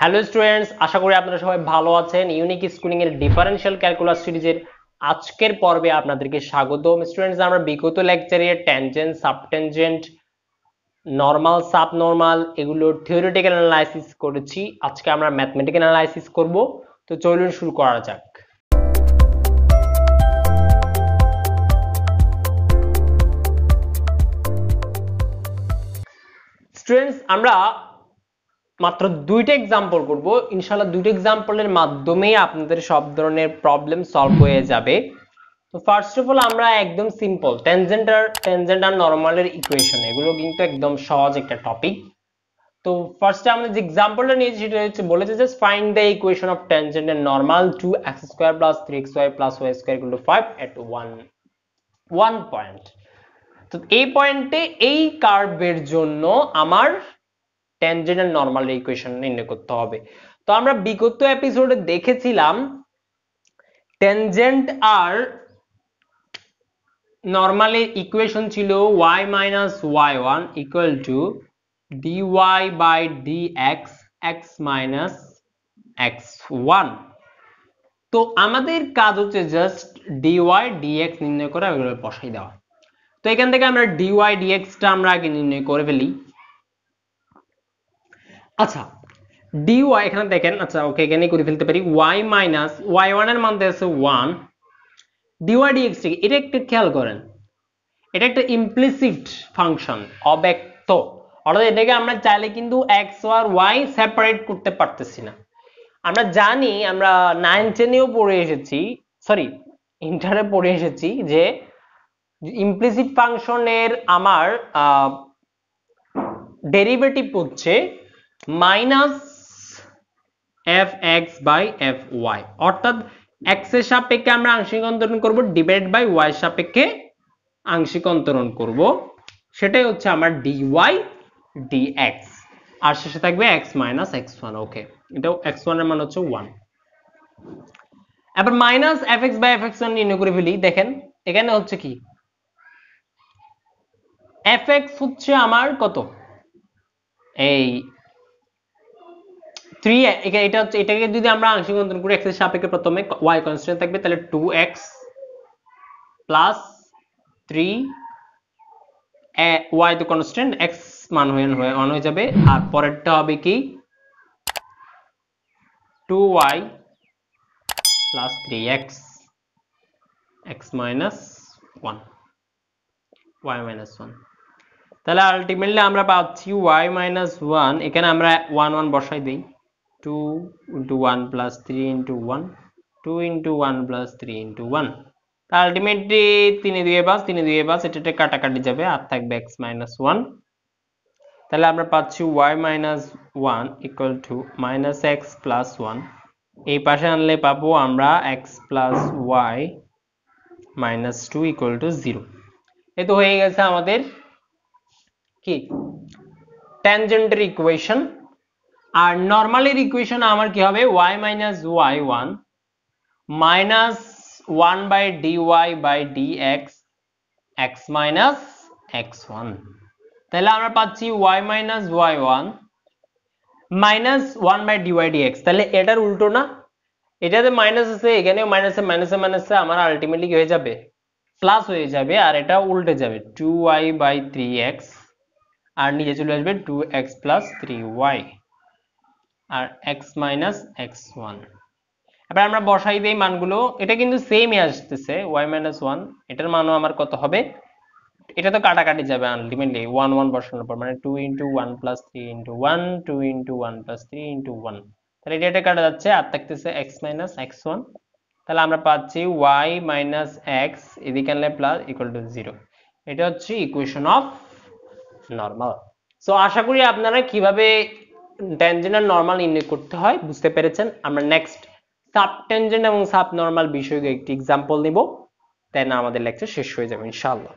hello students আশা করি আপনারা সবাই ভালো আছেন ইউনিক স্কুলিং এর ডিফারেনশিয়াল ক্যালকুলাস সিরিজের আজকের পর্বে আপনাদেরকে স্বাগত স্টুডেন্টস আমরা বিগত লেকচারে tangent subtangent normal sub normal এগুলো থিওরিটিক্যাল অ্যানালাইসিস করেছি আজকে আমরা ম্যাথমেটিক্যাল অ্যানালাইসিস করব তো চলুন শুরু করা যাক স্টুডেন্টস আমরা মাত্র দুইটা এক্সাম্পল করব ইনশাল্লাহ দুইটা এক্সাম্পলের মাধ্যমে আপনাদের সব ধরনের প্রবলেম সলভ হয়ে যাবে তো ফার্স্ট অফ অল আমরা একদম সিম্পল ট্যানজেন্ট আর ট্যানজেন্ট আর নর্মালের ইকুয়েশন এগুলো কিন্তু একদম সহজ একটা টপিক তো ফার্স্টে আমরা যে এক্সাম্পলটা নিয়েছি সেটা হচ্ছে বলেছে just find the equation of tangent and normal to x square plus three x y plus y square equal to five at one one point তো এই পয়েন্টে এই কার্ভের জন্য আমার ট্যানজেন্ট নর্মাল ইকুয়েশন নির্ণয় করতে হবে তো আমরা বিগত এপিসোডে দেখেছিলাম ট্যানজেন্ট আর নর্মালের ইকুয়েশন ছিল y minus y one equal to d y by d x x minus x one তো আমাদের কাজ হচ্ছে just d y d x নির্ণয় করা এগুলো বসাই দেওয়া তো এখান থেকে আমরা ডি ওয়াই ডি এক্সটা আমরা আগে নির্ণয় করে ফেলি আচ্ছা ডি ওয়াই এখানে দেখেন আচ্ছা ওকে এখানে করে ফেলতে পারি ওয়াই মাইনাস ওয়াই ওয়ান এর মান দিয়েছে ওয়ান ডি ওয়াই এক্স এটা একটু খেয়াল করেন এটা একটা ইমপ্লিসিট ফাংশন অব্যক্ত অর্থাৎ এটাকে আমরা চাইলে কিন্তু এক্স আর ওয়াই সেপারেট করতে পারতেছি না আমরা জানি আমরা নাইন টেনেও পড়ে এসেছি সরি ইন্টারে পড়ে এসেছি যে ইমপ্লিসিট ফাংশনের আমার ডেরিভেটিভ হচ্ছে minus f x by f y অর্থাৎ এক্স এর সাপেক্ষে আমরা আংশিক অন্তরণ করব ডিভাইড বাই ওয়াই সাপেক্ষে আংশিক অন্তরণ করব সেটাই হচ্ছে আমার ডিওয়াই ডিএক্স আর শেষে থাকবে x minus x one okay এটাও এক্স ওয়ানের মান হচ্ছে ওয়ান এবার minus f x by f x one নির্ণয় করে ফেলি দেখেন এখানে হচ্ছে কি এফ এক্স হচ্ছে আমার কত এই এটাকে যদি আমরা আংশিক অন্তরণ করি এক্সের সাপেক্ষে প্রথমে ওয়াই কনস্ট্যান্ট থাকবে তাহলে two x plus three y তো কনস্ট্যান্ট এক্স মান হয়ে অন হয়ে যাবে আর পরেরটা হবে কি two y plus three x x minus one y minus one তাহলে আলটিমেটলি আমরা পাচ্ছি ওয়াই মাইনাস ওয়ান এখানে আমরা ওয়ান ওয়ান বসাই দিই 2 into 1 plus 3 into 1 2 into 1 plus 3 into 1 তা আলটিমেটলি তিনে দুয়ে পাঁচ তিনে দুয়ে পাঁচ এটা কাটাকাটি যাবে আর থাকবে এক্স মাইনাস ওয়ান তাহলে আমরা পাচ্ছি y minus one equal to minus x plus one এই পাশে আনলে পাবো আমরা x plus y minus two equal to zero এ তো হয়ে গেছে আমাদের কি ট্যানজেন্টের ইকুয়েশন আর নর্মালের ইকুয়েশন আমার কি হবে y minus y one minus one by d y by d x x minus x one তাহলে আমরা পাচ্ছি y minus y one minus one by d y d x তাহলে এটার উল্টো না এটাতে মাইনাস আছে এখানে মাইনাসে মাইনাসে মাইনাসে আমার আলটিমেটলি কি হয়ে যাবে প্লাস হয়ে যাবে আর এটা উল্টে যাবে two y by three x আর নিচে চলে আসবে two x plus three y আর এক্স মাইনাস এক্স ওয়ান এবার আমরা বসাই দিই মানগুলো এটা কিন্তু সেমই আসতেছে ওয়াই মাইনাস ওয়ান এটার মানও আমার কত হবে এটা তো কাটাকাটি যাবে আলটিমেটলি ওয়ান ওয়ান বসানোর পর মানে two into one plus three into one two into one plus three into one তাহলে এটা এটা কাটা যাচ্ছে আর থাকতেছে এক্স মাইনাস এক্স ওয়ান তাহলে আমরা পাচ্ছি ওয়াই মাইনাস এক্স এদিকে আনলে প্লাস ইকুয়াল টু জিরো এটা হচ্ছে ইকুয়েশন অফ নর্মাল সো আশা করি আপনারা কিভাবে ট্যানজেন্ট আর নর্মাল নির্ণয় করতে হয় বুঝতে পেরেছেন আমরা নেক্সট সাব ট্যানজেন্ট এবং সাব নর্মাল বিষয়ে একটি এক্সাম্পল নিব তাই আমাদের লেকচার শেষ হয়ে যাবে ইনশাআল্লাহ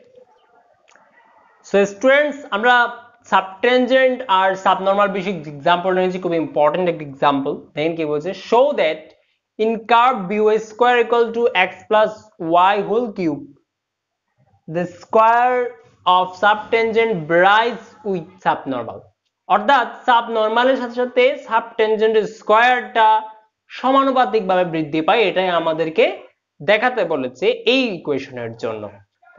সো স্টুডেন্টস আমরা সাব ট্যানজেন্ট আর সাব নর্মাল বিষয়ক এক্সাম্পল নিয়েছি খুব ইম্পর্টেন্ট একটি এক্সাম্পল দেখেন কি বলছে show that in in curve view equal to x plus y whole cube the cube of sub tangent varies with sub subnormal অর্থাৎ সাব নর্মালের সাথে সাথে সাব টেনজেন্টের স্কোয়ারটা সমানুপাতিকভাবে বৃদ্ধি পায় এটাই আমাদেরকে দেখাতে বলেছে এই ইকুয়েশনের জন্য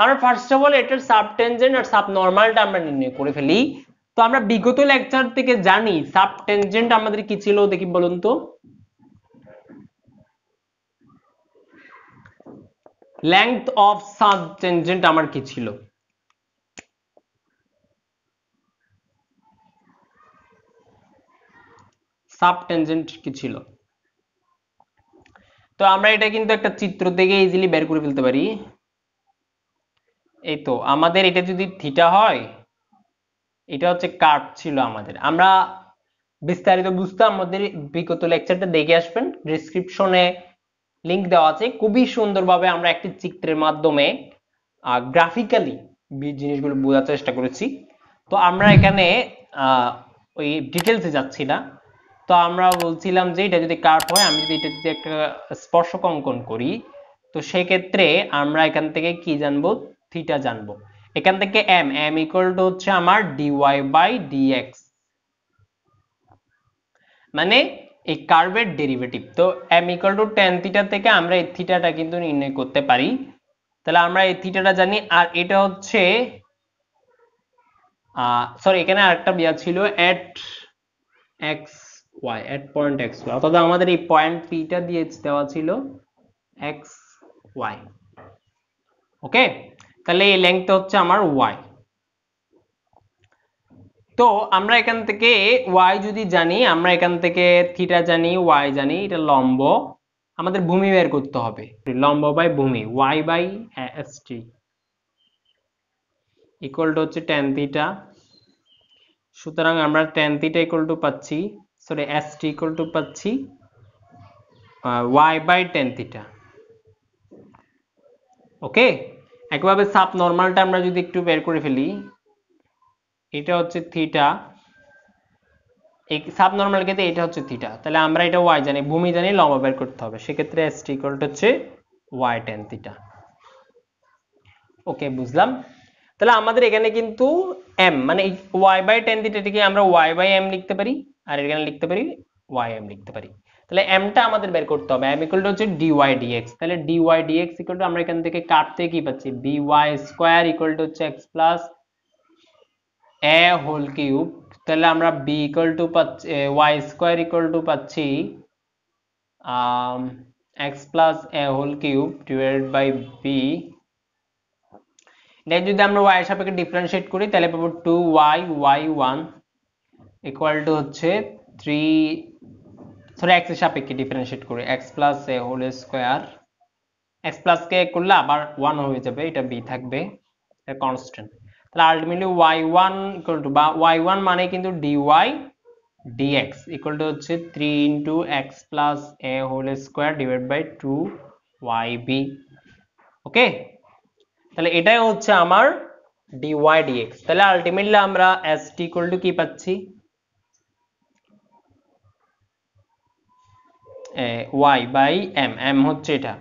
আমরা ফার্স্ট অফ অল এটার সাব টেনজেন্ট আর সাব নর্মালটা আমরা নির্ণয় করে ফেলি তো আমরা বিগত লেকচার থেকে জানি সাব টেনজেন্ট আমাদের কি ছিল দেখি বলুন তো লেংথ অফ সাব টেনজেন্ট আমার কি ছিল সাব টেনজেন্ট কি ছিল তো আমরা এটা কিন্তু একটা চিত্র থেকে ইজিলি বের করে ফেলতে পারি এই তো আমাদের এটা যদি থিটা হয় এটা হচ্ছে কার্ভ ছিল আমাদের আমরা বিস্তারিত বুঝতে আমাদের বিগত লেকচারটা দেখে আসবেন ডিসক্রিপশনে লিংক দেওয়া আছে খুবই সুন্দরভাবে আমরা একটি চিত্রের মাধ্যমে গ্রাফিক্যালি জিনিসগুলো বোঝার চেষ্টা করেছি তো আমরা এখানে ওই ডিটেলসে যাচ্ছি না তো আমরা বলছিলাম যে এটা যদি কার্ভ হয় আমি যদি এটা যদি একটা স্পর্শক অঙ্কন করি তো সেক্ষেত্রে আমরা এখান থেকে কি জানবো থিটা জানবো এখান থেকে এম এম ইকুয়াল টু হচ্ছে আমার ডিওয়াই বাই ডিএক্স মানে এই কার্ভের ডেরিভেটিভ তো m equal to tan theta থেকে আমরা এই থিটাটা কিন্তু নির্ণয় করতে পারি তাহলে আমরা এই থিটাটা জানি আর এটা হচ্ছে সরি এখানে আরেকটা বিয়া ছিল at x y at point x y অর্থাৎ আমাদের এই পয়েন্ট p টা দিয়ে দেওয়া ছিল x y ওকে তাহলে এই লেংথটা হচ্ছে আমার y তো আমরা এখান থেকে y যদি জানি আমরা এখান থেকে থিটা জানি y জানি এটা লম্ব আমাদের ভূমি বের করতে হবে লম্ব বাই ভূমি y by s t equal to হচ্ছে টেন থিটা সুতরাং আমরা টেন থিটা ইকুয়াল টু পাচ্ছি sorry s t equal to পাচ্ছি y by tan theta okay একভাবে সাব নর্মালটা আমরা যদি একটু বের করে ফেলি এটা হচ্ছে থিটা এই নর্মাল ক্ষেত্রে এটা হচ্ছে থিটা তাহলে আমরা এটা ওয়াই জানি ভূমি জানি লম্বা বের করতে হবে সেক্ষেত্রে এস টি ইকুয়াল টু হচ্ছে ওয়াই টেন থিটা ওকে বুঝলাম তাহলে আমাদের এখানে কিন্তু এম মানে ওয়াই বাই টেন থিটাটিকে আমরা ওয়াই বাই এম লিখতে পারি আর এখানে লিখতে পারি ওয়াই এম লিখতে পারি তাহলে এমটা আমাদের বের করতে হবে এম ইকুয়াল টু হচ্ছে ডিওয়াই ডিএক্স তাহলে ডিওয়াই ডিএক্স ইকুয়াল টু আমরা এখান থেকে কাটতে কি পাচ্ছি বিওয়াই স্কোয়ার ইকুয়াল টু হচ্ছে x plus a whole cube তাহলে আমরা বি ইকুয়াল টু পাচ্ছি ওয়াই স্কোয়ার ইকুয়াল টু পাচ্ছি x plus a whole cube divide by b এটা যদি আমরা ওয়াই এর সাপেক্ষে ডিফারেন্সিয়েট করি তাহলে পাবো two y y one equal to হচ্ছে থ্রি ধরো এক্সের সাপেক্ষে ডিফারেন্সিয়েট করি x plus a whole square x plus কে করলে আবার ওয়ান হয়ে যাবে এটা বি থাকবে কনস্ট্যান্ট তাহলে ultimately y one equal to বা ওয়াই ওয়ান মানে কিন্তু d y dx equal to হচ্ছে three x plus a whole square divide by two y b okay তাহলে এটাই হচ্ছে আমার ডি dy dx তাহলে আলটিমেটলি আমরা এস টি equal টু কি পাচ্ছি ওয়াই বাই এম এম হচ্ছে এটা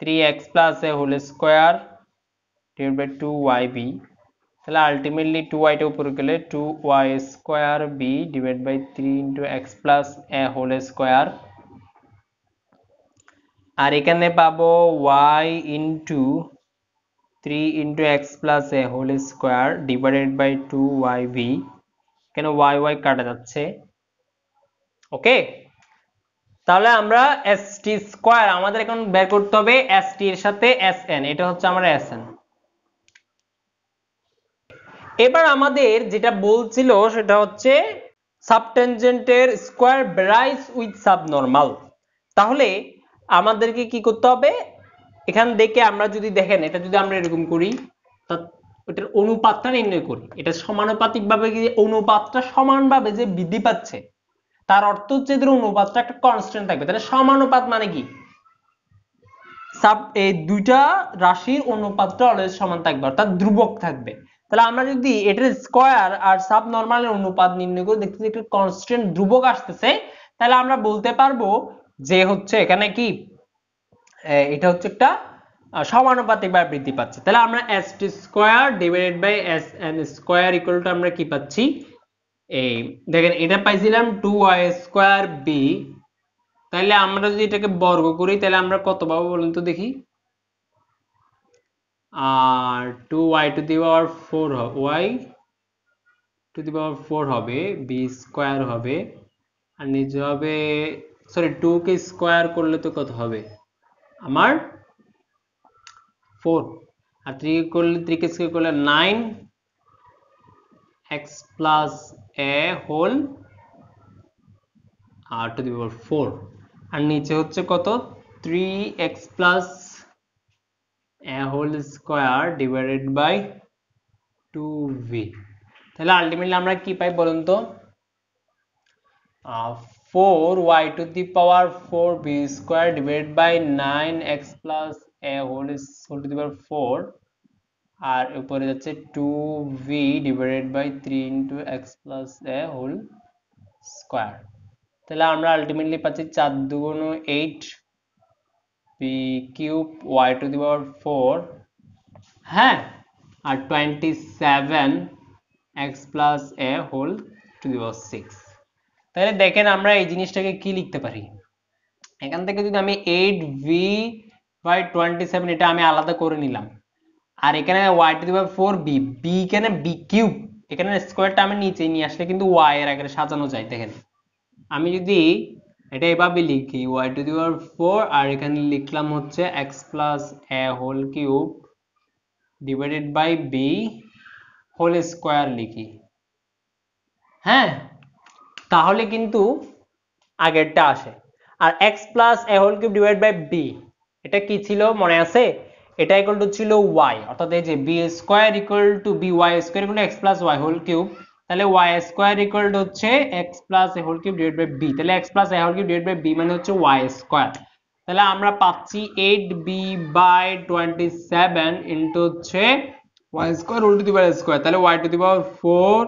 three x plus a whole square divide by two y b তাহলে আলটিমেটলি টু ওয়াইটা উপরে গেলে two y square b divide by three into x plus a whole square আর এখানে পাবো y into three into x plus a whole square divided by two y b এখানে y y কাটা যাচ্ছে ওকে তাহলে আমরা এস টি স্কোয়ার আমাদের এখন বের করতে হবে এস টি এর সাথে এস এন এটা হচ্ছে আমরা এস এন এবার আমাদের যেটা বলছিল সেটা হচ্ছে সাবটেনজেন্টের square varies with sub subnormal তাহলে আমাদেরকে কি করতে হবে এখান থেকে আমরা যদি দেখেন এটা যদি আমরা এরকম করি ওটার অনুপাতটা নির্ণয় করি এটা সমানুপাতিকভাবে অনুপাতটা সমানভাবে যে বৃদ্ধি পাচ্ছে তার অর্থ হচ্ছে এদের অনুপাতটা একটা কনস্ট্যান্ট থাকবে তাহলে সমানুপাত মানে কি সাব এই দুইটা রাশির অনুপাতটা অলওয়েজ সমান থাকবে অর্থাৎ ধ্রুবক থাকবে তাহলে আমরা যদি এটার স্কয়ার আর সাব নর্মালের অনুপাত নির্ণয় করে দেখতেছি একটা কনস্ট্যান্ট ধ্রুবক আসতেছে তাহলে আমরা বলতে পারবো যে হচ্ছে এখানে কি এটা হচ্ছে একটা সমানুপাতিক বা বৃদ্ধি পাচ্ছে তাহলে আমরা s t square divided by s n square equal to আমরা কি পাচ্ছি এই দেখেন এটা পাইছিলাম টু ওয়াই স্কোয়ার বি তাহলে আমরা যদি এটাকে বর্গ করি তাহলে আমরা কত পাবো বলুন তো দেখি আর two y to the power four y to the power four হবে বি স্কোয়ার হবে আর নিজ হবে সরি টু কে স্কোয়ার করলে তো কত হবে আমার ফোর আর থ্রি করলে থ্রি কে স্কোয়ার করলে nine x plus a whole r to the power 4 আর নিচে হচ্ছে কত 3x plus a whole square divided by 2v তাহলে আলটিমেটলি আমরা কি পাই বলুন তো 4y to the power 4b square divided by 9x plus a whole, whole to the power 4 আর উপরে যাচ্ছে two v divided by three into x plus a whole square তাহলে আমরা আলটিমেটলি পাচ্ছি চার দুগুণ eight b cube y to the power four হ্যাঁ আর twenty seven x plus a whole to the power six তাহলে দেখেন আমরা এই জিনিসটাকে কি লিখতে পারি এখান থেকে যদি আমি eight v by twenty seven এটা আমি আলাদা করে নিলাম আর এখানে y to the power four b b এখানে বি কিউব এখানে স্কোয়ার টার্মের নিচে নিয়ে আসলে কিন্তু ওয়াই এর আগে সাজানো যায় দেখেন আমি যদি এটা এভাবে লিখি y to the power four আর এখানে লিখলাম হচ্ছে x plus a whole cube divided by b whole square লিখি হ্যাঁ তাহলে কিন্তু আগেরটা আসে আর x plus a whole cube divide by b এটা কি ছিল মনে আছে এটা ইকুয়াল টু ছিল ওয়াই অর্থাৎ এই যে b square equal to b y square equal x plus y whole cube তাহলে ওয়াই স্কোয়ার ইকুয়াল টু হচ্ছে x plus a whole cube divide by b তাহলে x plus a whole cube divide by b মানে হচ্ছে y square তাহলে আমরা পাচ্ছি 8b b by twenty seven হচ্ছে y square whole to the power square তাহলে y to the power four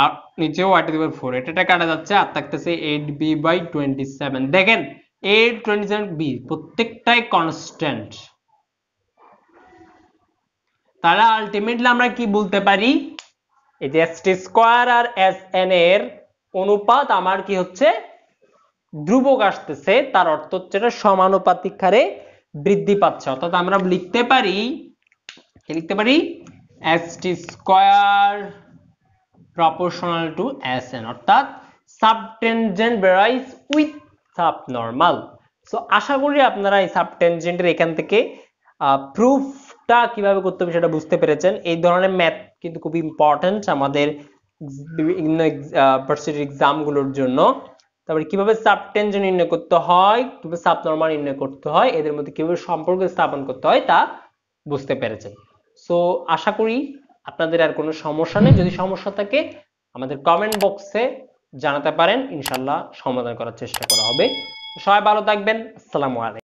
আর নিচে y to the power four এটা কাটা যাচ্ছে আর থাকতেছে 8b b by twenty seven দেখেন এ টোয়েন্টি সেভেন বি প্রত্যেকটাই কনস্ট্যান্ট তাহলে আলটিমেটলি আমরা কি বলতে পারি এই যে এস টি স্কোয়ার আর এস এন এর অনুপাত আমার কি হচ্ছে ধ্রুবক আসতেছে তার অর্থ হচ্ছে এটা সমানুপাতিক হারে বৃদ্ধি পাচ্ছে অর্থাৎ আমরা লিখতে পারি কি লিখতে পারি s t square proportional to s n অর্থাৎ subtangent varies with sub normal so আশা করি আপনারা এই সাব টেনজেন্টের এখান থেকে প্রুফটা কিভাবে করতে হবে সেটা বুঝতে পেরেছেন এই ধরনের ম্যাথ কিন্তু খুব ইম্পর্টেন্ট আমাদের বিভিন্ন ভার্সিটির এক্সামগুলোর জন্য তারপরে কিভাবে সাব টেনজেন্ট নির্ণয় করতে হয় কিভাবে সাব নর্মাল নির্ণয় করতে হয় এদের মধ্যে কিভাবে সম্পর্ক স্থাপন করতে হয় তা বুঝতে পেরেছেন সো আশা করি আপনাদের আর কোনো সমস্যা নেই যদি সমস্যা থাকে আমাদের কমেন্ট বক্সে জানাতে পারেন ইনশাল্লাহ সমাধান করার চেষ্টা করা হবে সবাই ভালো থাকবেন আসসালামু আলাইকুম